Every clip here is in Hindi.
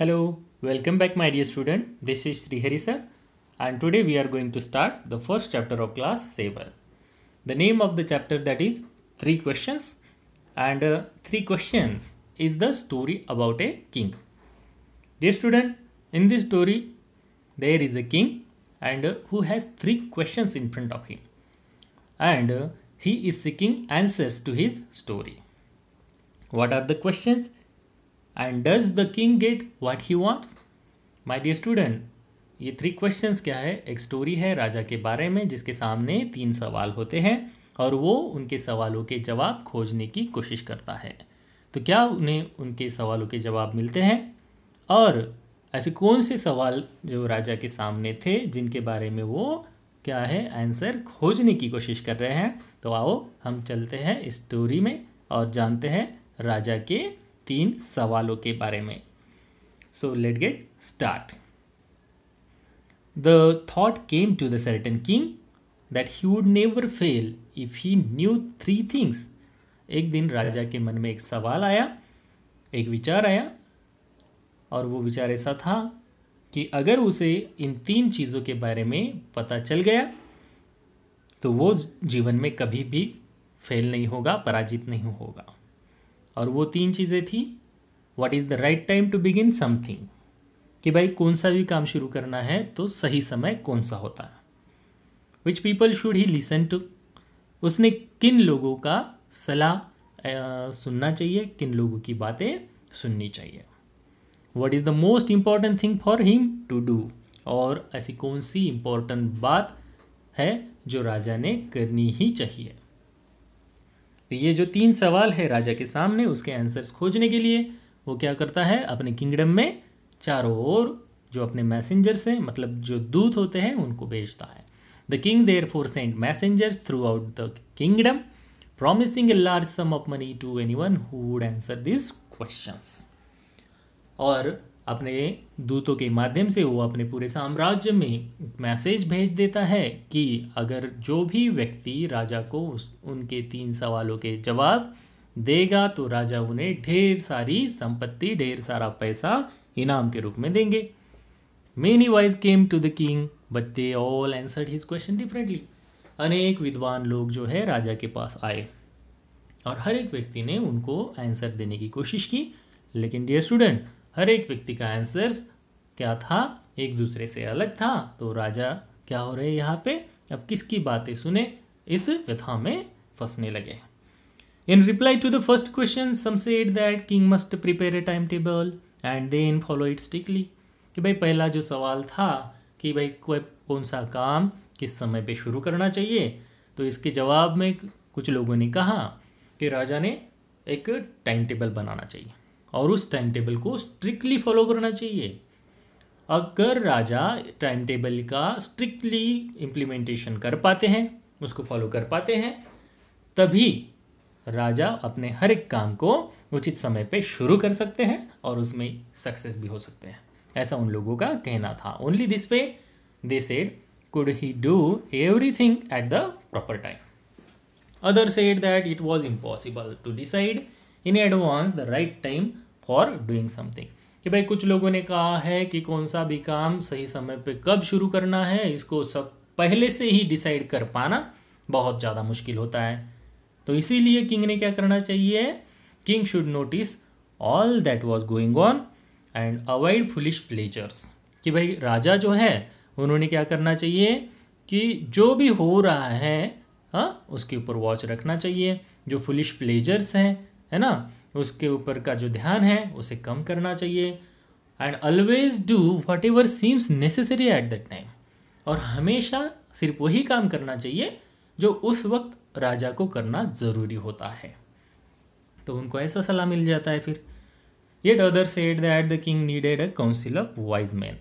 Hello, welcome back my dear student. This is Srihari sir and today we are going to start the first chapter of class 7. The name of the chapter that is 3 questions and uh, 3 questions is the story about a king. Dear student, in this story there is a king and uh, who has 3 questions in front of him and uh, he is seeking answers to his story. What are the questions? And does the king get what he wants my dear student ये थ्री क्वेश्चन क्या है एक स्टोरी है राजा के बारे में जिसके सामने तीन सवाल होते हैं और वो उनके सवालों के जवाब खोजने की कोशिश करता है तो क्या उन्हें उनके सवालों के जवाब मिलते हैं और ऐसे कौन से सवाल जो राजा के सामने थे जिनके बारे में वो क्या है आंसर खोजने की कोशिश कर रहे हैं तो आओ हम चलते हैं इस स्टोरी में और जानते हैं राजा के तीन सवालों के बारे में so let get start the thought came to the certain king that he would never fail if he knew three things एक दिन राजा के मन में एक सवाल आया एक विचार आया और वो विचार ऐसा था कि अगर उसे इन तीन चीज़ों के बारे में पता चल गया तो वो जीवन में कभी भी फेल नहीं होगा पराजित नहीं होगा और वो तीन चीज़ें थी what is the right time to begin something कि भाई कौन सा भी काम शुरू करना है तो सही समय कौन सा होता है which people should he listen to उसने किन लोगों का सलाह सुनना चाहिए किन लोगों की बातें सुननी चाहिए what is the most important thing for him to do और ऐसी कौन सी इम्पॉर्टेंट बात है जो राजा ने करनी ही चाहिए तो ये जो तीन सवाल है राजा के सामने उसके आंसर्स खोजने के लिए वो क्या करता है अपने किंगडम में चारों ओर जो अपने मैसेंजर्स हैं मतलब जो दूत होते हैं उनको भेजता है the king therefore sent messengers throughout the kingdom promising a large sum of money to anyone would answer these और अपने दूतों के माध्यम से वो अपने पूरे साम्राज्य में मैसेज भेज देता है कि अगर जो भी व्यक्ति राजा को उस उनके तीन सवालों के जवाब देगा तो राजा उन्हें ढेर सारी संपत्ति ढेर सारा पैसा इनाम के रूप में देंगे many wise came to the king but they all answered his question differently अनेक विद्वान लोग जो है राजा के पास आए और हर एक व्यक्ति ने उनको आंसर देने की कोशिश की लेकिन डियर स्टूडेंट हर एक व्यक्ति का आंसर्स क्या था एक दूसरे से अलग था तो राजा क्या हो रहे यहाँ पे अब किसकी बातें सुने इस व्यथा में फंसने लगे in In reply to the first question, that king must prepare a time table and then follow it strictly कि भाई पहला जो सवाल था कि भाई कोई कौन सा काम किस समय पे शुरू करना चाहिए तो इसके जवाब में कुछ लोगों ने कहा कि राजा ने एक टाइम टेबल बनाना चाहिए और उस टाइम टेबल को स्ट्रिक्टली फॉलो करना चाहिए अगर राजा टाइम टेबल का स्ट्रिक्टली इम्प्लीमेंटेशन कर पाते हैं उसको फॉलो कर पाते हैं तभी राजा अपने हर एक काम को उचित समय पे शुरू कर सकते हैं और उसमें सक्सेस भी हो सकते हैं ऐसा उन लोगों का कहना था only this way they said he do every thing at the proper time other said that it was impossible to decide in advance the right time for doing something कि भाई कुछ लोगों ने कहा है कि कौन सा भी काम सही समय पे कब शुरू करना है इसको सब पहले से ही डिसाइड कर पाना बहुत ज़्यादा मुश्किल होता है तो इसीलिए किंग ने क्या करना चाहिए king should notice all that was going on and avoid foolish pleasures कि भाई राजा जो है उन्होंने क्या करना चाहिए कि जो भी हो रहा है हाँ उसके ऊपर वॉच रखना चाहिए जो फुलिश प्लेजर्स हैं है ना उसके ऊपर का जो ध्यान है उसे कम करना चाहिए and always do whatever seems necessary at that time और हमेशा सिर्फ वही काम करना चाहिए जो उस वक्त राजा को करना ज़रूरी होता है तो उनको ऐसा सलाह मिल जाता है फिर yet other the that the king needed a council of wise man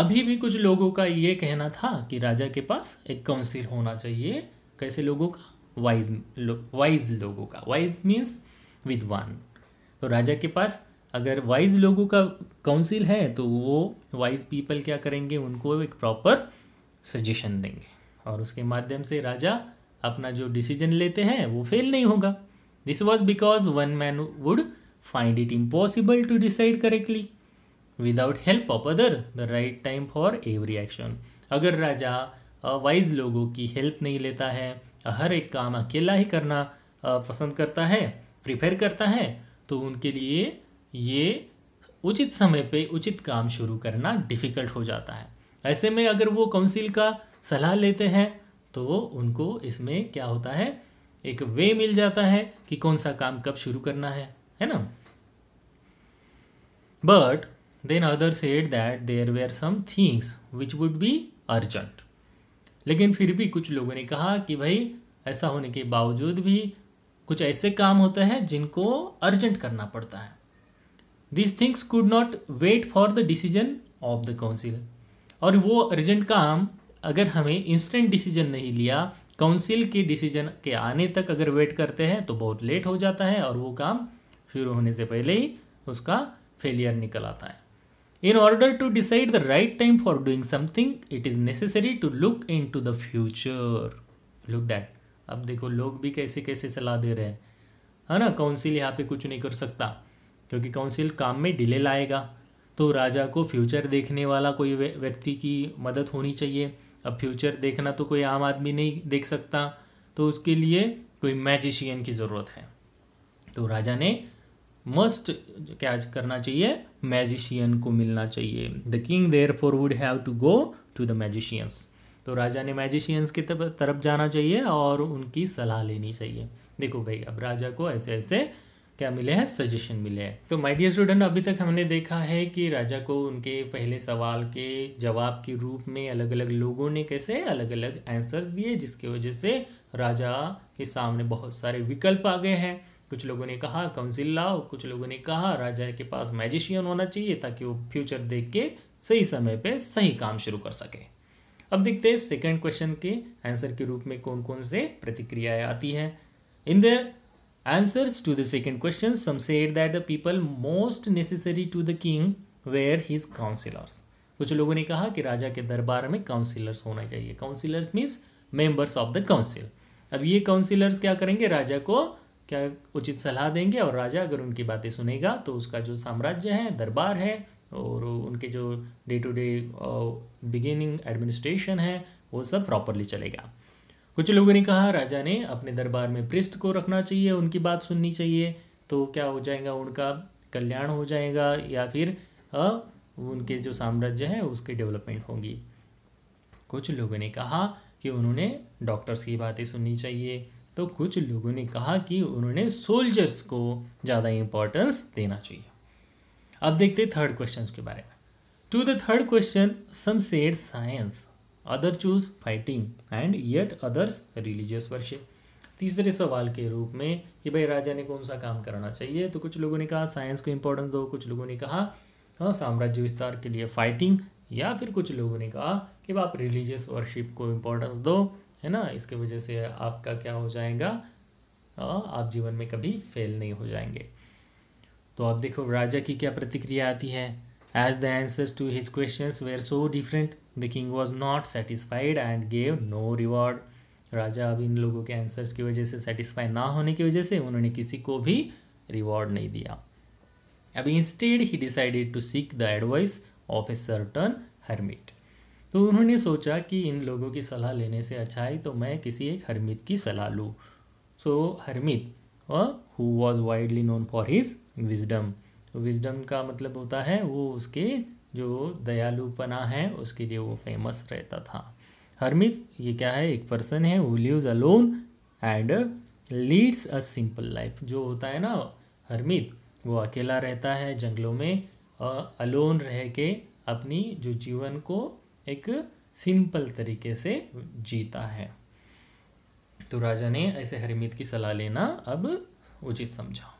अभी भी कुछ लोगों का ये कहना था कि राजा के पास एक काउंसिल होना चाहिए कैसे लोगों का वाइज लो, वाइज लोगों का वाइज मीन्स विद्वान तो राजा के पास अगर वाइज लोगों का काउंसिल है तो वो वाइज पीपल क्या करेंगे उनको एक प्रॉपर सजेशन देंगे और उसके माध्यम से राजा अपना जो डिसीजन लेते हैं वो फेल नहीं होगा this was because one man would find it impossible to decide correctly without help of other the right time for every action अगर राजा वाइज लोगों की हेल्प नहीं लेता है हर एक काम अकेला ही करना पसंद करता है प्रिफेर करता है तो उनके लिए ये उचित समय पे उचित काम शुरू करना डिफ़िकल्ट हो जाता है ऐसे में अगर वो काउंसिल का सलाह लेते हैं तो उनको इसमें क्या होता है एक वे मिल जाता है कि कौन सा काम कब शुरू करना है है ना but then other said that there were some things which would be urgent लेकिन फिर भी कुछ लोगों ने कहा कि भाई ऐसा होने के बावजूद भी कुछ ऐसे काम होते हैं जिनको अर्जेंट करना पड़ता है this things could not wait for the decision of the council और वो अर्जेंट काम अगर हमें इंस्टेंट डिसीजन नहीं लिया काउंसिल के डिसीजन के आने तक अगर वेट करते हैं तो बहुत लेट हो जाता है और वो काम शुरू होने से पहले ही उसका फेलियर निकल आता है in order to decide the right time for doing something it is necessary to look into the future look that अब देखो लोग भी कैसे कैसे सलाह दे रहे हैं है ना काउंसिल यहाँ पे कुछ नहीं कर सकता क्योंकि काउंसिल काम में डिले लाएगा तो राजा को फ्यूचर देखने वाला कोई व्यक्ति की मदद होनी चाहिए अब फ्यूचर देखना तो कोई आम आदमी नहीं देख सकता तो उसके लिए कोई मैजिशियन की ज़रूरत है तो राजा ने मस्ट क्या करना चाहिए मैजिशियन को मिलना चाहिए the king therefore would have to go to the magicians तो राजा ने मैजिशियंस की तरफ जाना चाहिए और उनकी सलाह लेनी चाहिए देखो भाई अब राजा को ऐसे ऐसे क्या मिले हैं सजेशन मिले हैं तो माय डियर स्टूडेंट अभी तक हमने देखा है कि राजा को उनके पहले सवाल के जवाब के रूप में अलग अलग लोगों ने कैसे अलग अलग आंसर्स दिए जिसके वजह से राजा के सामने बहुत सारे विकल्प आ गए हैं कुछ लोगों ने कहा काउंसिल लाओ कुछ लोगों ने कहा राजा के पास मैजिशियन होना चाहिए ताकि वो फ्यूचर देख के सही समय पर सही काम शुरू कर सके अब देखते हैं सेकंड क्वेश्चन के आंसर के रूप में कौन कौन से प्रतिक्रियाएं आती हैं in the answers to the second question some said that the people most necessary to the king were his councillors कुछ लोगों ने कहा कि राजा के दरबार में काउंसिलर्स होना चाहिए councillors means members of the council अब ये काउंसिलर्स क्या करेंगे राजा को क्या उचित सलाह देंगे और राजा अगर उनकी बातें सुनेगा तो उसका जो साम्राज्य है दरबार है और उनके जो day to day beginning administration है वो सब प्रॉपरली चलेगा कुछ लोगों ने कहा राजा ने अपने दरबार में पृष्ठ को रखना चाहिए उनकी बात सुननी चाहिए तो क्या हो जाएगा उनका कल्याण हो जाएगा या फिर आ, उनके जो साम्राज्य है उसकी डेवलपमेंट होगी कुछ लोगों ने कहा कि उन्होंने डॉक्टर्स की बातें सुननी चाहिए तो कुछ लोगों ने कहा कि उन्होंने सोल्जर्स को ज़्यादा इम्पोर्टेंस देना चाहिए अब देखते हैं थर्ड क्वेश्चन के बारे में to the third question some said science other choose fighting and yet others religious worship तीसरे सवाल के रूप में कि भाई राजा ने कौन सा काम करना चाहिए तो कुछ लोगों ने कहा साइंस को इम्पोर्टेंस दो कुछ लोगों ने कहा हाँ साम्राज्य विस्तार के लिए फाइटिंग या फिर कुछ लोगों ने कहा कि आप रिलीजियस वर्शिप को इम्पोर्टेंस दो है ना इसके वजह से आपका क्या हो जाएगा हाँ, आप जीवन में कभी फेल नहीं हो जाएंगे तो अब देखो राजा की क्या प्रतिक्रिया आती है as the answers to his question were so different the king was not satisfied and gave no reward राजा अब इन लोगों के आंसर्स की वजह से सेटिस्फाई ना होने की वजह से उन्होंने किसी को भी रिवॉर्ड नहीं दिया अब instead he decided to seek the advice of a certain hermit तो उन्होंने सोचा कि इन लोगों की सलाह लेने से अच्छा है तो मैं किसी एक हरमित की सलाह लूँ so hermit who was widely known for his wisdom wisdom तो का मतलब होता है वो उसके जो दयालुपना है उसके लिए वो फेमस रहता था हरमित ये क्या है एक पर्सन है वो lives alone and leads a simple life जो होता है ना हरमित वो अकेला रहता है जंगलों में अलोन रह के अपनी जो जीवन को एक सिंपल तरीके से जीता है तो राजा ने ऐसे हरमित की सलाह लेना अब उचित समझा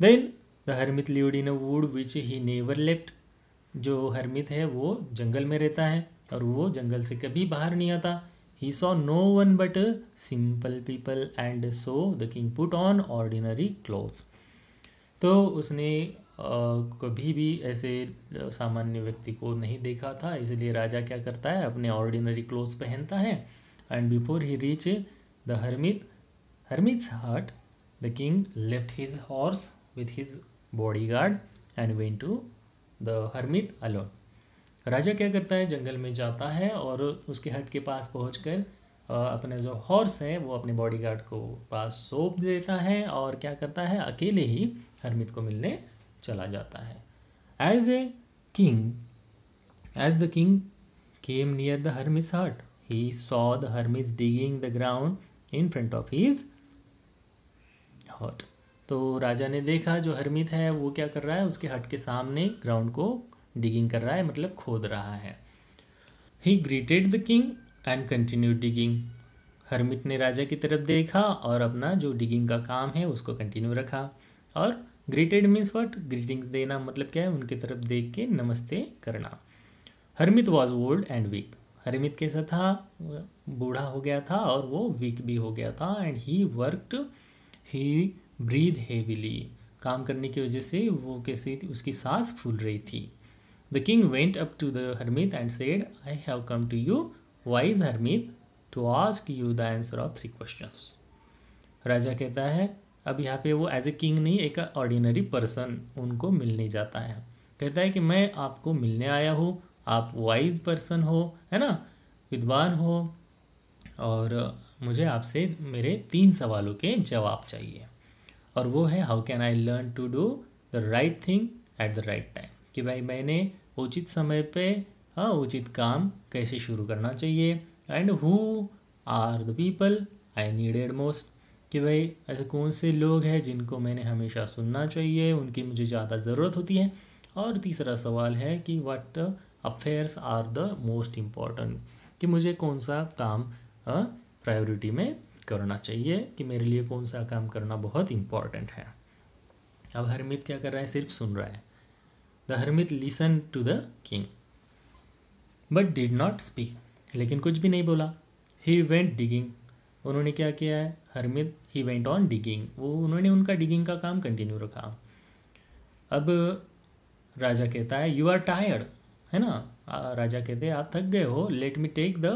then the hermit lived in wood which he never left जो हरमित है वो जंगल में रहता है और वो जंगल से कभी बाहर नहीं आता he saw no one but simple people and so the king put on ordinary clothes तो उसने कभी भी ऐसे सामान्य व्यक्ति को नहीं देखा था इसलिए राजा क्या करता है अपने ऑर्डिनरी क्लोथ्स पहनता है and before he reach the hermit hermit hut the king left his horse with his bodyguard and went to the hermit alone. राजा क्या करता है जंगल में जाता है और उसके हट के पास पहुँच कर अपने जो हॉर्स है वो अपने बॉडीगार्ड को पास सौंप देता है और क्या करता है अकेले ही हरमित को मिलने चला जाता है as a king as the king came near the hermit's hut he saw the hermit digging the ground in front of his hut तो राजा ने देखा जो हरमित है वो क्या कर रहा है उसके हट के सामने ग्राउंड को डिगिंग कर रहा है मतलब खोद रहा है he greeted the king and continue digging hermit ने राजा की तरफ देखा और अपना जो डिगिंग का काम है उसको कंटिन्यू रखा और ग्रीटेड मीन्स वट ग्रीटिंग्स देना मतलब क्या है उनकी तरफ देख के नमस्ते करना hermit was old and weak hermit कैसा था बूढ़ा हो गया था और वो वीक भी हो गया था and he worked he breathe heavily काम करने की वजह से वो कैसे थी उसकी सांस फूल रही थी the king went up to the hermit and said I have come to you wise hermit to ask you the answer of three question राजा कहता है अब यहाँ पे वो एज ए किंग नहीं एक ऑर्डिनरी पर्सन उनको मिलने जाता है कहता है कि मैं आपको मिलने आया हूँ आप वाइज पर्सन हो है ना विद्वान हो और मुझे आपसे मेरे तीन सवालों के जवाब चाहिए और वो है how can I learn to do the right thing at the right time कि भाई मैंने उचित समय पे हाँ उचित काम कैसे शुरू करना चाहिए and who are the people I needed most कि भाई ऐसे कौन से लोग हैं जिनको मैंने हमेशा सुनना चाहिए उनकी मुझे ज़्यादा ज़रूरत होती है और तीसरा सवाल है कि what affairs are the most important कि मुझे कौन सा काम प्रायोरिटी हाँ, में करना चाहिए कि मेरे लिए कौन सा काम करना बहुत इम्पॉर्टेंट है अब हरमित क्या कर रहा है सिर्फ सुन रहा है the hermit listen to the king but did not speak लेकिन कुछ भी नहीं बोला ही वेंट डिगिंग उन्होंने क्या किया है hermit he went on digging वो उन्होंने उनका डिगिंग का काम कंटिन्यू रखा अब राजा कहता है यू आर टायर्ड है ना राजा कहते हैं आप थक गए हो let me take the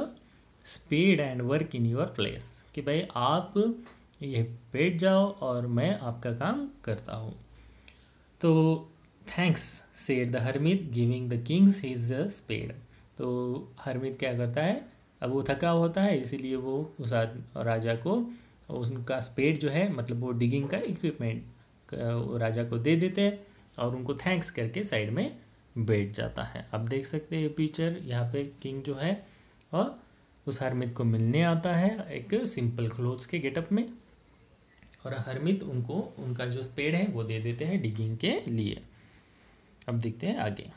spade and work in your place कि भाई आप ये बैठ जाओ और मैं आपका काम करता हूँ तो thanks said the hermit giving the kings his spade तो हरमित क्या करता है अब वो थका होता है इसीलिए वो उस राजा को उनका स्पेड जो है मतलब वो डिगिंग का इक्विपमेंट uh, राजा को दे देते हैं और उनको थैंक्स करके साइड में बैठ जाता है आप देख सकते हैं ये पिक्चर यहाँ पे किंग जो है और उस हरमित को मिलने आता है एक सिंपल क्लोथ्स के गेटअप में और हरमित उनको उनका जो स्पेड है वो दे देते हैं डिगिंग के लिए अब देखते हैं आगे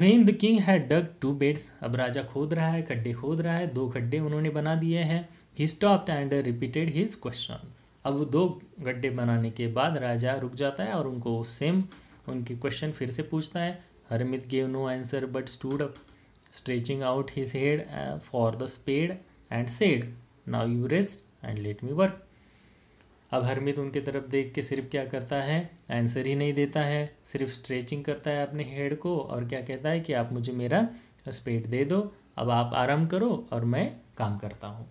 वेन द किंग है डग टू बेड्स अब राजा खोद रहा है खड्डे खोद रहा है दो खड्डे उन्होंने बना दिए हैं he stop and repeated his question अब दो गड्ढे बनाने के बाद राजा रुक जाता है और उनको सेम उनके क्वेश्चन फिर से पूछता है hermit gave no answer but stood up stretching out his head uh, for the spade and said, Now you rest and let me work. अब हरमित उनके तरफ देख के सिर्फ क्या करता है आंसर ही नहीं देता है सिर्फ स्ट्रेचिंग करता है अपने हेड को और क्या कहता है कि आप मुझे मेरा स्पेड दे दो अब आप आराम करो और मैं काम करता हूँ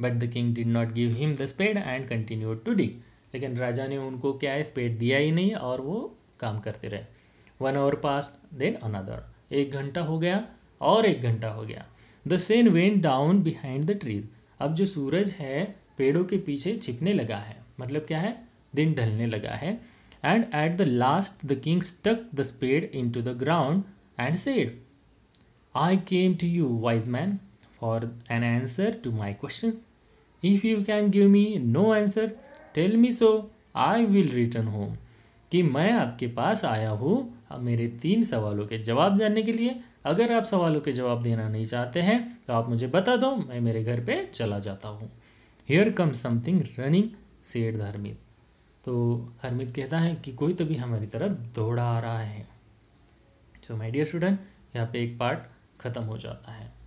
but the king did not give him the spade and continue to dig लेकिन राजा ने उनको क्या है स्पेड दिया ही नहीं और वो काम करते रहे one hour pass then another एक घंटा हो गया और एक घंटा हो गया the sun went down behind the trees अब जो सूरज है पेड़ों के पीछे छिपने लगा है मतलब क्या है दिन ढलने लगा है and at the last the king stuck the spade into the ground and said I came to you wise man for an answer to my question if you can give me no answer tell me so I will return home कि मैं आपके पास आया हूँ मेरे तीन सवालों के जवाब जानने के लिए अगर आप सवालों के जवाब देना नहीं चाहते हैं तो आप मुझे बता दो मैं मेरे घर पे चला जाता हूँ here come something running said hermit तो हरमित कहता है कि कोई तो भी हमारी तरफ दौड़ा आ रहा है सो माई डियर स्टूडेंट यहाँ पे एक पार्ट ख़त्म हो जाता है